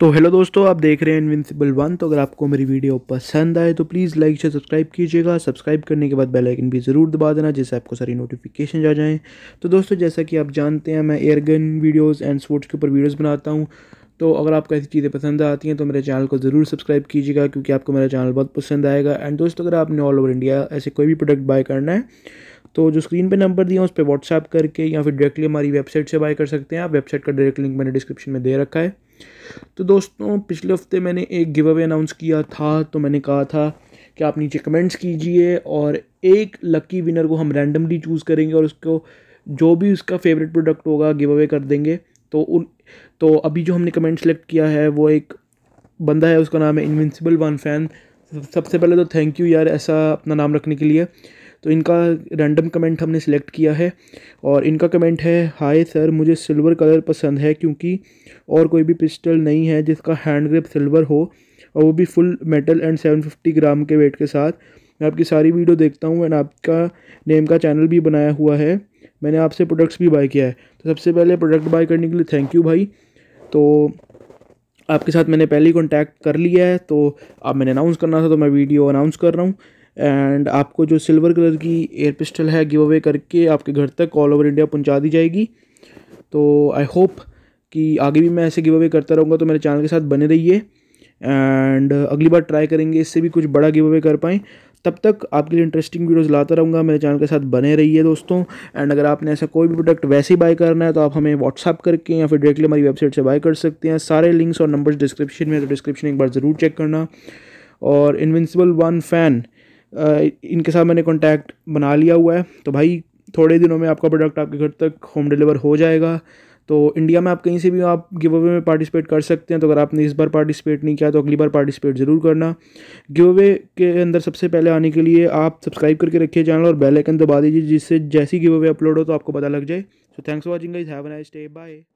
तो हेलो दोस्तों आप देख रहे हैं इनविंसिबल वन तो अगर आपको मेरी वीडियो पसंद आए तो प्लीज़ लाइक से सब्सक्राइब कीजिएगा सब्सक्राइब करने के बाद बेल आइकन भी ज़रूर दबा देना जिससे आपको सारी नोटिफिकेशन जा जाएँ तो दोस्तों जैसा कि आप जानते हैं मैं एयरगन वीडियोज़ एंड स्पोर्ट्स के ऊपर वीडियोज़ बनाता हूँ तो अगर आपको ऐसी चीज़ें पसंद आती हैं तो मेरे चैनल को ज़रूर सब्सक्राइब कीजिएगा क्योंकि आपको मेरा चैनल बहुत पसंद आएगा एंड दोस्तों अगर आपने ऑल ओवर इंडिया ऐसे कोई भी प्रोडक्ट बाय करना है तो जो स्क्रीन पे नंबर दिया उस पर व्हाट्सअप करके या फिर डायरेक्टली हमारी वेबसाइट से बाय कर सकते हैं आप वेबसाइट का डायरेक्ट लिंक मैंने डिस्क्रिप्शन में दे रखा है तो दोस्तों पिछले हफ्ते मैंने एक गिव अवे अनाउंस किया था तो मैंने कहा था कि आप नीचे कमेंट्स कीजिए और एक लकी विनर को हम रैंडमली चूज़ करेंगे और उसको जो भी उसका फेवरेट प्रोडक्ट होगा गिव अवे कर देंगे तो उन तो अभी जो हमने कमेंट सेलेक्ट किया है वो एक बंदा है उसका नाम है इन्विंसिबल वन फैन सबसे पहले तो थैंक यू यार ऐसा अपना नाम रखने के लिए तो इनका रैंडम कमेंट हमने सेलेक्ट किया है और इनका कमेंट है हाय सर मुझे सिल्वर कलर पसंद है क्योंकि और कोई भी पिस्टल नहीं है जिसका हैंड ग्रिप सिल्वर हो और वो भी full metal and seven fifty gram के वेट के साथ मैं आपकी सारी वीडियो देखता हूँ एंड आपका नेम का चैनल भी बनाया हुआ है मैंने आपसे प्रोडक्ट्स भी बाय किया है तो सबसे पहले प्रोडक्ट बाय करने के लिए थैंक यू भाई तो आपके साथ मैंने पहले ही कॉन्टैक्ट कर लिया है तो आप मैंने अनाउंस करना था तो मैं वीडियो अनाउंस कर रहा हूँ एंड आपको जो सिल्वर कलर की एयर पिस्टल है गिव अवे करके आपके घर तक ऑल ओवर इंडिया पहुंचा दी जाएगी तो आई होप कि आगे भी मैं ऐसे गिव अवे करता रहूँगा तो मेरे चैनल के साथ बने रहिए एंड अगली बार ट्राई करेंगे इससे भी कुछ बड़ा गिव अवे कर पाएँ तब तक आपके लिए इंटरेस्टिंग वीडियोज़ लाता रहूँगा मेरे चैनल के साथ बने रहिए दोस्तों एंड अगर आपने ऐसा कोई भी प्रोडक्ट वैसे ही बाय करना है तो आप हमें व्हाट्सअप करके या फिर डायरेक्टली हमारी वेबसाइट से बाय कर सकते हैं सारे लिंक्स और नंबर्स डिस्क्रिप्शन में तो डिस्क्रिप्शन एक बार ज़रूर चेक करना और इन्विंसिबल वन फ़ैन इनके साथ मैंने कॉन्टैक्ट बना लिया हुआ है तो भाई थोड़े दिनों में आपका प्रोडक्ट आपके घर तक होम डिलीवर हो जाएगा तो इंडिया में आप कहीं से भी आप गिव अवे में पार्टिसिपेट कर सकते हैं तो अगर आपने इस बार पार्टिसिपेट नहीं किया तो अगली बार पार्टिसिपेट ज़रूर करना गिव अवे के अंदर सबसे पहले आने के लिए आप सब्सक्राइब करके रखिए चैनल और बेल आइकन दबा दीजिए जिससे जैसी गिव अवे अपलोड हो तो आपको पता लग जाए so thanks for watching guys have a nice day bye